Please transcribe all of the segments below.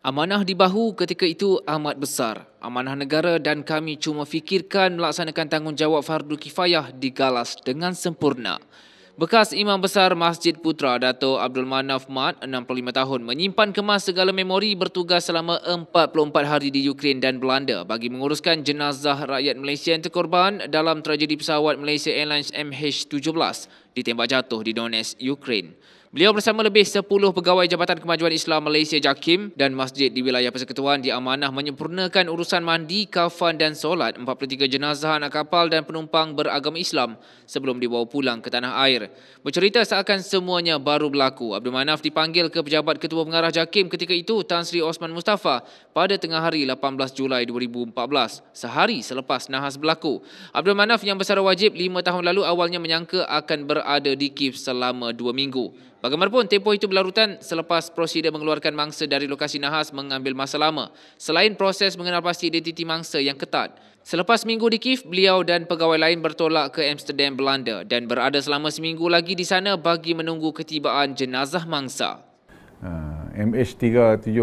Amanah di bahu ketika itu amat besar. Amanah negara dan kami cuma fikirkan melaksanakan tanggungjawab fardu kifayah digalas dengan sempurna. Bekas Imam Besar Masjid Putra Dato Abdul Manaf Mat 65 tahun menyimpan kemas segala memori bertugas selama 44 hari di Ukraine dan Belanda bagi menguruskan jenazah rakyat Malaysia yang terkorban dalam tragedi pesawat Malaysia Airlines MH17 ditembak jatuh di Donetsk, Ukraine. Beliau bersama lebih 10 pegawai Jabatan Kemajuan Islam Malaysia Jakim dan Masjid di wilayah Persekutuan diamanah menyempurnakan urusan mandi, kafan dan solat 43 jenazah anak kapal dan penumpang beragama Islam sebelum dibawa pulang ke tanah air. Bercerita seakan semuanya baru berlaku. Abdul Manaf dipanggil ke Pejabat Ketua Pengarah Jakim ketika itu Tan Sri Osman Mustafa pada tengah hari 18 Julai 2014 sehari selepas nahas berlaku. Abdul Manaf yang bersara wajib 5 tahun lalu awalnya menyangka akan berada di KIF selama 2 minggu. Bagaimanapun, tempoh itu berlarutan selepas prosedur mengeluarkan mangsa dari lokasi nahas mengambil masa lama selain proses mengenalpasti identiti mangsa yang ketat. Selepas minggu di Kiev, beliau dan pegawai lain bertolak ke Amsterdam, Belanda dan berada selama seminggu lagi di sana bagi menunggu ketibaan jenazah mangsa. Ah, uh, MH370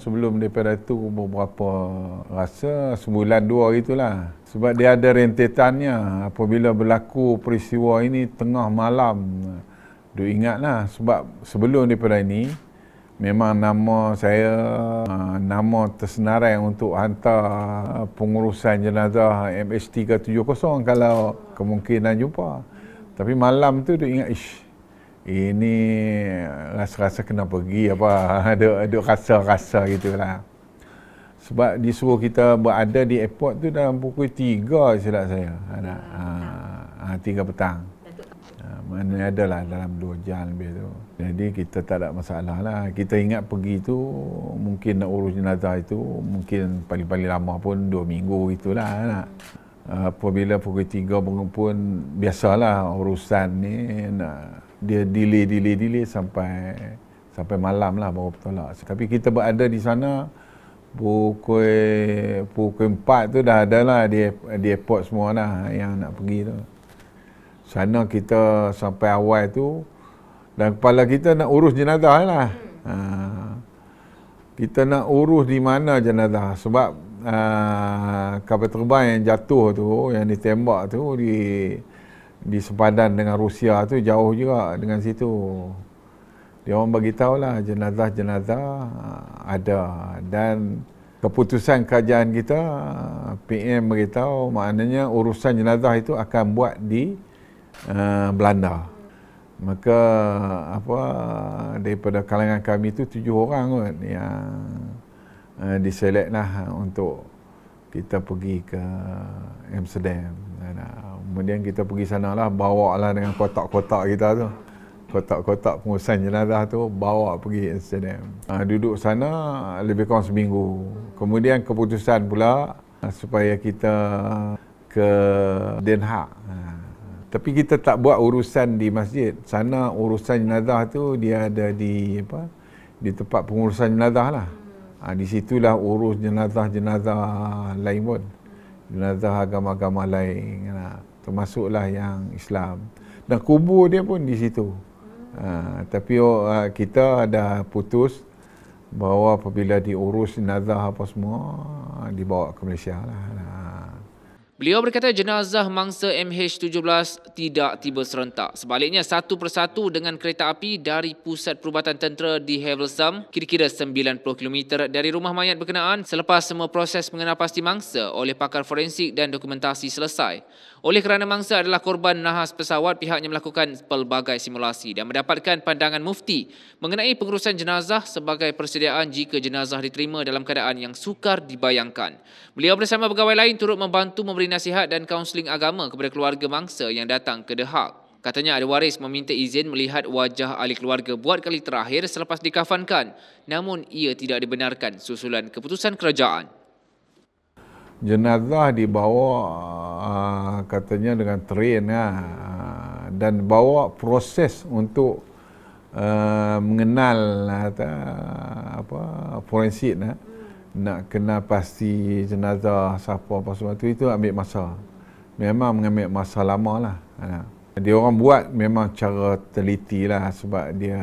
sebelum daripada itu beberapa rasa sebulan dua itulah. Sebab dia ada rentetannya apabila berlaku peristiwa ini tengah malam. Duk ingatlah sebab sebelum daripada ini memang nama saya uh, nama tersenarai untuk hantar pengurusan jenazah MH370 kalau kemungkinan jumpa. Tapi malam tu duk ingat ish ini rasa-rasa kena pergi apa ada ada rasa-rasa gitulah. Sebab disuruh kita berada di airport tu dalam pukul 3 silap saya. Ada ha, petang. Ya, mana adalah dalam 2 jam lebih tu jadi kita tak ada masalah lah kita ingat pergi tu mungkin nak urus jenazah itu mungkin paling-paling lama pun 2 minggu itulah nak apabila pukul 3 pun, pun biasalah urusan ni nak dia delay delay delay sampai sampai malam lah baru bertolak tapi kita berada di sana pukul pukul 4 tu dah ada lah di, di airport semua lah yang nak pergi tu sana kita sampai awal tu dan kepala kita nak urus jenazah lah. Hmm. Ha. Kita nak urus di mana jenazah sebab uh, kapal terbang yang jatuh tu yang ditembak tu di di sempadan dengan Rusia tu jauh juga dengan situ. Dia orang bagi lah jenazah-jenazah ha, ada dan keputusan kerajaan kita ha, PM beritahu maknanya urusan jenazah itu akan buat di Eh, Belanda. Maka apa daripada kalangan kami itu tujuh orang kan yang uh, eh, diselek lah untuk kita pergi ke Amsterdam. Dan, uh, kemudian kita pergi sana lah, bawa lah dengan kotak-kotak kita tu. Kotak-kotak pengurusan jenazah tu bawa pergi Amsterdam. Uh, duduk sana lebih kurang seminggu. Kemudian keputusan pula uh, supaya kita ke Den Haag. Uh, tapi kita tak buat urusan di masjid sana urusan jenazah tu dia ada di apa di tempat pengurusan jenazah lah ha, di situlah urus jenazah jenazah lain pun jenazah agama-agama lain ha, termasuklah yang Islam dan kubur dia pun di situ ha, tapi ha, kita ada putus bahawa apabila diurus jenazah apa semua dibawa ke Malaysia lah ha. Beliau berkata jenazah mangsa MH17 tidak tiba serentak. Sebaliknya satu persatu dengan kereta api dari pusat perubatan tentera di Havelsum kira-kira 90km dari rumah mayat berkenaan selepas semua proses mengenal pasti mangsa oleh pakar forensik dan dokumentasi selesai. Oleh kerana mangsa adalah korban nahas pesawat, pihaknya melakukan pelbagai simulasi dan mendapatkan pandangan mufti mengenai pengurusan jenazah sebagai persediaan jika jenazah diterima dalam keadaan yang sukar dibayangkan. Beliau bersama pegawai lain turut membantu memberi nasihat dan kaunseling agama kepada keluarga mangsa yang datang ke The Hague. Katanya ada waris meminta izin melihat wajah ahli keluarga buat kali terakhir selepas dikafankan. Namun ia tidak dibenarkan susulan keputusan kerajaan. Jenazah dibawa ah, ah, katanya dengan train ah, dan bawa proses untuk mengenal apa forensik. Hmm nak kenal pasti jenazah siapa apa semua tu itu ambil masa memang mengambil masa lama lah ha. dia orang buat memang cara teliti lah sebab dia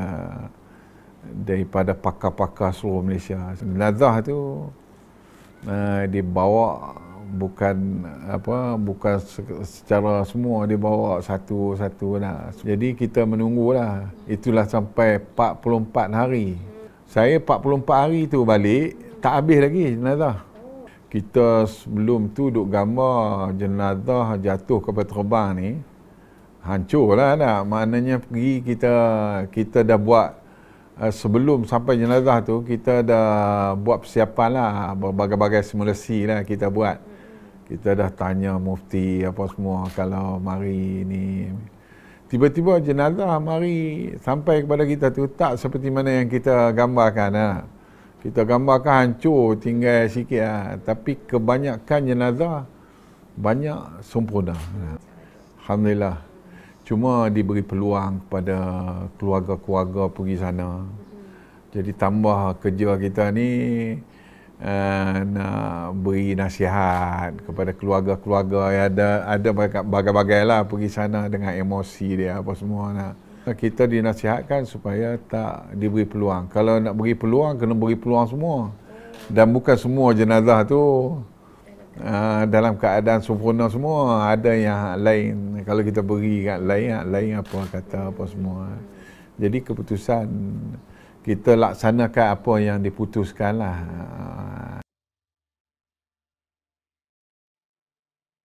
daripada pakar-pakar seluruh Malaysia jenazah tu ha, dia bawa bukan apa bukan secara semua dibawa satu-satu lah. jadi kita menunggulah itulah sampai 44 hari saya 44 hari tu balik tak habis lagi jenazah. Kita sebelum tu duk gambar jenazah jatuh kapal terbang ni hancurlah dah. Maknanya pergi kita kita dah buat eh, sebelum sampai jenazah tu kita dah buat persiapan lah berbagai-bagai simulasi lah kita buat. Kita dah tanya mufti apa semua kalau mari ni tiba-tiba jenazah mari sampai kepada kita tu tak seperti mana yang kita gambarkan Ha kita gambarkan hancur tinggal sikit lah. tapi kebanyakan jenazah banyak sempurna Alhamdulillah cuma diberi peluang kepada keluarga-keluarga pergi sana jadi tambah kerja kita ni uh, nak beri nasihat kepada keluarga-keluarga yang ada ada bagai-bagai lah pergi sana dengan emosi dia apa semua nak kita dinasihatkan supaya tak diberi peluang. Kalau nak beri peluang, kena beri peluang semua. Dan bukan semua jenazah tu uh, dalam keadaan sempurna semua. Ada yang lain. Kalau kita beri kat lain, lain apa kata apa semua. Jadi keputusan kita laksanakan apa yang diputuskan lah. Uh,